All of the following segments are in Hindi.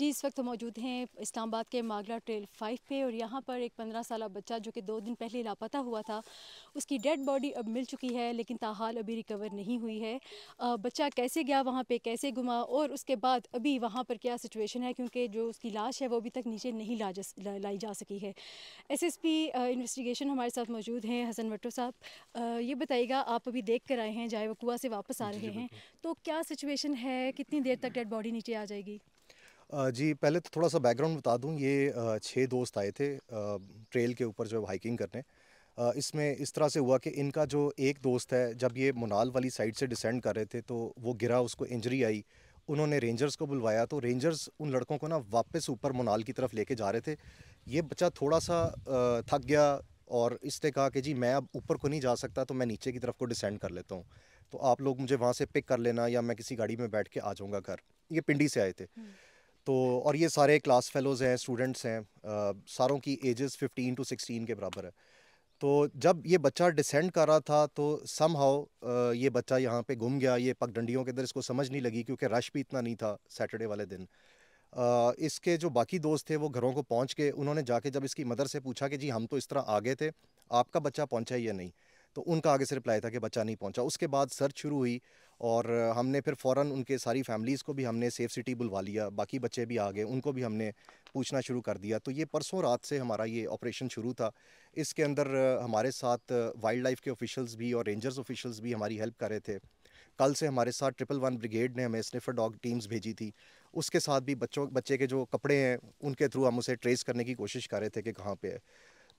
जी इस वक्त मौजूद हैं इस्लामाबाद के मागला ट्रेल फाइव पे और यहाँ पर एक पंद्रह साल बच्चा जो कि दो दिन पहले लापता हुआ था उसकी डेड बॉडी अब मिल चुकी है लेकिन ताहाल अभी रिकवर नहीं हुई है बच्चा कैसे गया वहाँ पे कैसे घुमा और उसके बाद अभी वहाँ पर क्या सिचुएशन है क्योंकि जो उसकी लाश है वो अभी तक नीचे नहीं ला जा लाई जा सकी है एस एस पी इन्वेस्टिगेशन हमारे साथ मौजूद हैं हसन भट्टो साहब ये बताइएगा आप अभी देख कर आए हैं जाए वकुआ से वापस आ रहे हैं तो क्या सिचुएशन है कितनी देर तक डेड बॉडी नीचे आ जाएगी जी पहले तो थोड़ा सा बैकग्राउंड बता दूं ये छः दोस्त आए थे ट्रेल के ऊपर जो हाइकिंग करने इसमें इस तरह से हुआ कि इनका जो एक दोस्त है जब ये मुनाल वाली साइड से डिसेंड कर रहे थे तो वो गिरा उसको इंजरी आई उन्होंने रेंजर्स को बुलवाया तो रेंजर्स उन लड़कों को ना वापस ऊपर मुनाल की तरफ लेके जा रहे थे ये बच्चा थोड़ा सा थक गया और इसने कहा कि जी मैं अब ऊपर को नहीं जा सकता तो मैं नीचे की तरफ को डिसेंड कर लेता हूँ तो आप लोग मुझे वहाँ से पिक कर लेना या मैं किसी गाड़ी में बैठ के आ जाऊँगा घर ये पिंडी से आए थे तो और ये सारे क्लास फेलोज़ हैं स्टूडेंट्स हैं सारों की एजेस 15 टू 16 के बराबर है तो जब ये बच्चा डिसेंड कर रहा था तो सम हाउ ये बच्चा यहाँ पे घूम गया ये पगडंडियों के अंदर इसको समझ नहीं लगी क्योंकि रश भी इतना नहीं था सैटरडे वाले दिन आ, इसके जो बाकी दोस्त थे वो घरों को पहुँच के उन्होंने जाके जब इसकी मदर से पूछा कि जी हम तो इस तरह आ गए थे आपका बच्चा पहुँचा या नहीं तो उनका आगे से रिप्लाई था कि बच्चा नहीं पहुंचा उसके बाद सर्च शुरू हुई और हमने फिर फ़ौर उनके सारी फैमिलीज़ को भी हमने सेफ़ सिटी बुलवा लिया बाकी बच्चे भी आ गए उनको भी हमने पूछना शुरू कर दिया तो ये परसों रात से हमारा ये ऑपरेशन शुरू था इसके अंदर हमारे साथ वाइल्ड लाइफ के ऑफिशल्स भी और रेंजर्स ऑफिशल्स भी हमारी हेल्प कर रहे थे कल से हमारे साथ ट्रिपल वन ब्रिगेड ने हमें स्निफर डॉग टीम्स भेजी थी उसके साथ भी बच्चों बच्चे के जो कपड़े हैं उनके थ्रू हम उसे ट्रेस करने की कोशिश कर रहे थे कि कहाँ पे है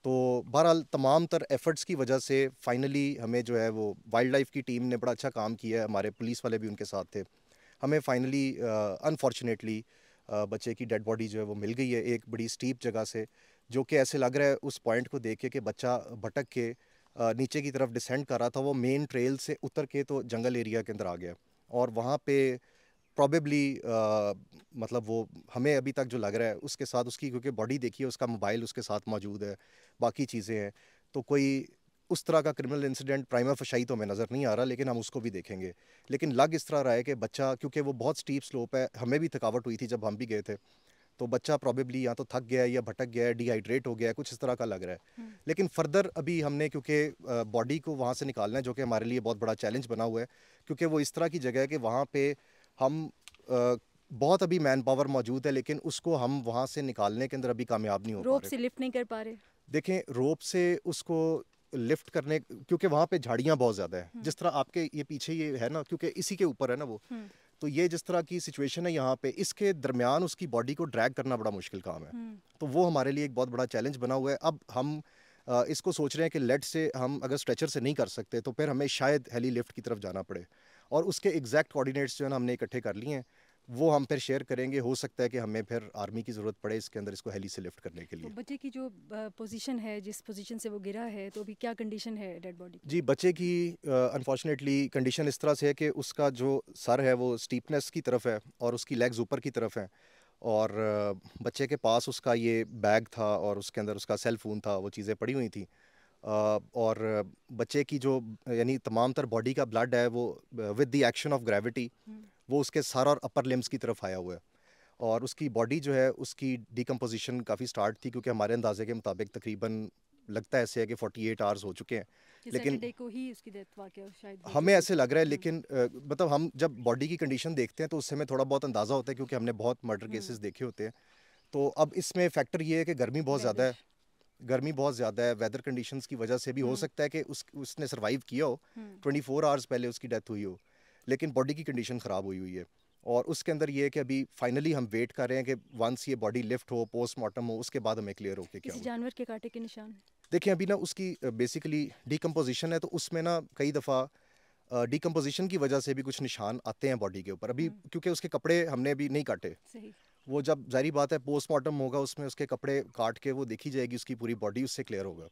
तो बहरहाल तमाम तर एफ़र्ट्स की वजह से फ़ाइनली हमें जो है वो वाइल्ड लाइफ की टीम ने बड़ा अच्छा काम किया है हमारे पुलिस वाले भी उनके साथ थे हमें फ़ाइनली अनफॉर्चुनेटली uh, uh, बच्चे की डेड बॉडी जो है वो मिल गई है एक बड़ी स्टीप जगह से जो कि ऐसे लग रहा है उस पॉइंट को देख के कि बच्चा भटक के आ, uh, नीचे की तरफ डिसेंड कर रहा था वो मेन ट्रेल से उतर के तो जंगल एरिया के अंदर आ गया और वहाँ पर प्रॉबेबली मतलब वो हमें अभी तक जो लग रहा है उसके साथ उसकी क्योंकि बॉडी देखिए उसका मोबाइल उसके साथ मौजूद है बाकी चीज़ें हैं तो कोई उस तरह का क्रिमिनल इंसिडेंट प्राइमर फशाई तो हमें नज़र नहीं आ रहा लेकिन हम उसको भी देखेंगे लेकिन लग इस तरह रहा है कि बच्चा क्योंकि वो बहुत स्टीप स्लोप है हमें भी थकावट हुई थी जब हम भी गए थे तो बच्चा प्रॉबेबली या तो थक गया है या भटक गया है डिहाइड्रेट हो गया है कुछ इस तरह का लग रहा है हम्म। लेकिन फर्दर अभी हमने क्योंकि बॉडी को वहाँ से निकालना है जो कि हमारे लिए बहुत बड़ा चैलेंज बना हुआ है क्योंकि वो इस तरह की जगह है कि वहाँ पर हम आ, बहुत अभी मैन पावर मौजूद है लेकिन उसको हम वहाँ से निकालने के अंदर अभी कामयाब नहीं हो रोप से लिफ्ट नहीं कर पा रहे देखें रोप से उसको लिफ्ट करने क्योंकि वहाँ पे झाड़ियाँ बहुत ज़्यादा है हम्म। जिस तरह आपके ये पीछे ये है ना क्योंकि इसी के ऊपर है ना वो हम्म। तो ये जिस तरह की सिचुएशन है यहाँ पे इसके दरमियान उसकी बॉडी को ड्रैग करना बड़ा मुश्किल काम है हम्म। तो वो हमारे लिए एक बहुत बड़ा चैलेंज बना हुआ है अब हम इसको सोच रहे हैं कि लेट से हम अगर स्ट्रेचर से नहीं कर सकते तो फिर हमें शायद हेली लिफ्ट की तरफ जाना पड़े और उसके एग्जैक्ट कोऑर्डिनेट्स जो है हमने इकट्ठे कर लिए हैं वो हम फिर शेयर करेंगे हो सकता है कि हमें फिर आर्मी की ज़रूरत पड़े इसके अंदर इसको हेली से लिफ्ट करने के तो लिए तो बच्चे की जो पोजीशन है जिस पोजीशन से वो गिरा है तो अभी क्या कंडीशन है डेड बॉडी जी बच्चे की अनफॉर्चुनेटली कंडीशन इस तरह से है कि उसका जो सर है वो स्टीपनेस की तरफ है और उसकी लेग्स ऊपर की तरफ है और बच्चे के पास उसका ये बैग था और उसके अंदर उसका सेल फोन था वो चीज़ें पड़ी हुई थी और बच्चे की जो यानी तमाम तर बॉडी का ब्लड है वो with the action of gravity वो उसके सर और अपर लिम्स की तरफ आया हुआ है और उसकी बॉडी जो है उसकी डिकम्पोजिशन काफ़ी स्टार्ट थी क्योंकि हमारे अंदाजे के मुताबिक तकरीबन लगता है ऐसे है कि 48 आवर्स हो चुके हैं लेकिन को ही उसकी डेथ शायद हमें ऐसे लग रहा है हम्म। लेकिन मतलब हम जब बॉडी की कंडीशन देखते हैं तो उससे हमें थोड़ा बहुत अंदाज़ा होता है क्योंकि हमने बहुत मर्डर हम्म। केसेस देखे होते हैं तो अब इसमें फैक्टर ये है कि गर्मी बहुत ज़्यादा है गर्मी बहुत ज़्यादा है वेदर कंडीशंस की वजह से भी हो हम्म। सकता है कि उस उसने सर्वाइव किया हो ट्वेंटी फोर आवर्स पहले उसकी डेथ हुई हो लेकिन बॉडी की कंडीशन ख़राब हुई हुई है और उसके अंदर ये है कि अभी फाइनली हम वेट कर रहे हैं कि वंस ये बॉडी लिफ्ट हो पोस्टमार्टम हो उसके बाद हमें क्लियर हो कि क्या जानवर के काटे के निशान देखिए अभी ना उसकी बेसिकली डिकम्पोजिशन है तो उसमें ना कई दफ़ा डिकम्पोजिशन की वजह से भी कुछ निशान आते हैं बॉडी के ऊपर अभी हम्म। क्योंकि उसके कपड़े हमने अभी नहीं काटे वो जब जारी बात है पोस्टमार्टम होगा उसमें उसके कपड़े काट के वो देखी जाएगी उसकी पूरी बॉडी उससे क्लियर होगा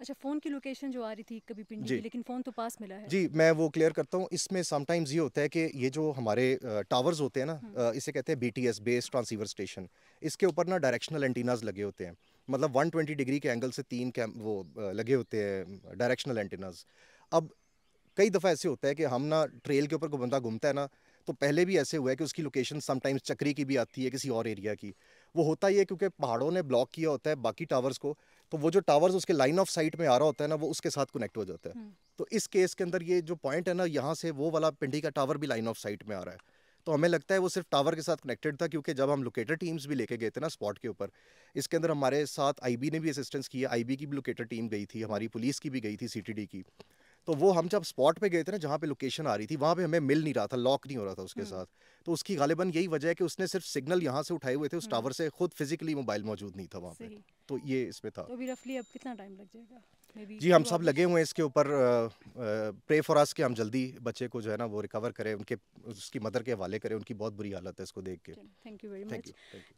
अच्छा फ़ोन की लोकेशन जो आ रही थी कभी पिंडी की लेकिन फ़ोन तो पास मिला है जी मैं वो क्लियर करता हूँ इसमें समटाइम्स ये होता है कि ये जो हमारे टावर्स होते हैं ना हम्म। इसे कहते हैं B T S base transceiver station इसके ऊपर ना डायरेक्शनल एंटीनाज लगे होते हैं मतलब 120 डिग्री के एंगल से तीन कैम वो लगे होते हैं डायरेक्शनल एंटीनाज अब कई दफ़ा ऐसे होता है कि हम ना ट्रेल के ऊपर कोई बंदा घूमता है ना तो पहले भी ऐसे हुआ है कि उसकी लोकेशन समटाइम्स चक्री की भी आती है किसी और एरिया की वो होता ही है क्योंकि पहाड़ों ने ब्लॉक किया होता है बाकी टावर्स को तो वो जो टावर्स उसके लाइन ऑफ साइट में आ रहा होता है ना वो उसके साथ कनेक्ट हो जाता है हम्म। तो इस केस के अंदर ये जो पॉइंट है ना यहाँ से वो वाला पिंडी का टावर भी लाइन ऑफ साइट में आ रहा है तो हमें लगता है वो सिर्फ टावर के साथ कनेक्टेड था क्योंकि जब हम लोकेटर टीम्स भी लेके गए थे ना स्पॉट के ऊपर इसके अंदर हमारे साथ आईबी ने भी असिस्टेंस किया आईबी की भी लोकेटर टीम गई थी हमारी पुलिस की भी गई थी सीटीडी की तो वो हम जब स्पॉट पे गए थे ना जहाँ पे लोकेशन आ रही थी वहाँ पे हमें मिल नहीं रहा था लॉक नहीं हो रहा था उसके हम्म। साथ तो उसकी गालिबन यही वजह है कि उसने सिर्फ सिग्नल यहाँ से उठाए हुए थे उस टावर हम्म। से खुद फिजिकली मोबाइल मौजूद नहीं था वहाँ पे तो ये इस इसमें था तो अभी रफली अब कितना टाइम लग जाएगा जी हम सब लगे हुए हैं इसके ऊपर प्रे फॉर आस के हम जल्दी बच्चे को जो है ना वो रिकवर करें उनके उसकी मदर के हवाले करें उनकी बहुत बुरी हालत है इसको देख के थैंक यू वेरी मच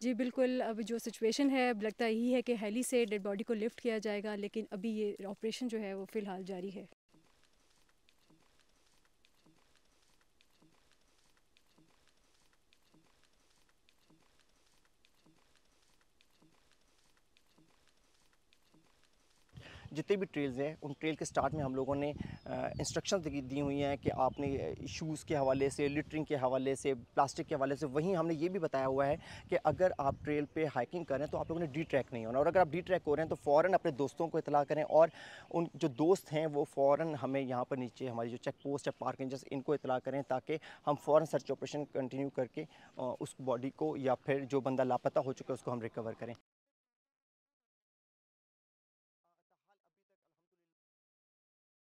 जी बिल्कुल अब जो सिचुएशन है अब लगता यही है कि हेली से डेड बॉडी को लिफ्ट किया जाएगा लेकिन अभी ये ऑपरेशन जो है वो फ़िलहाल जारी है जितने भी ट्रेल्स हैं उन ट्रेल के स्टार्ट में हम लोगों ने इंस्ट्रक्शन दी हुई हैं कि आपने शूज़ के हवाले से लिटरिंग के हवाले से प्लास्टिक के हवाले से वहीं हमने ये भी बताया हुआ है कि अगर आप ट्रेल पर हाइकिंग करें तो आप लोगों ने डी ट्रैक नहीं होना और अगर आप डी ट्रैक हो रहे हैं तो फ़ौर अपने दोस्तों को इतला करें और उन जो दोस्त हैं वो फ़ौर हमें यहाँ पर नीचे हमारी जो चेक पोस्ट है पार्किंग इनको इतला करें ताकि हम फ़ौर सर्च ऑपरेशन कंटिन्यू करके उस बॉडी को या फिर जो बंदा लापता हो चुका है उसको हम रिकवर करें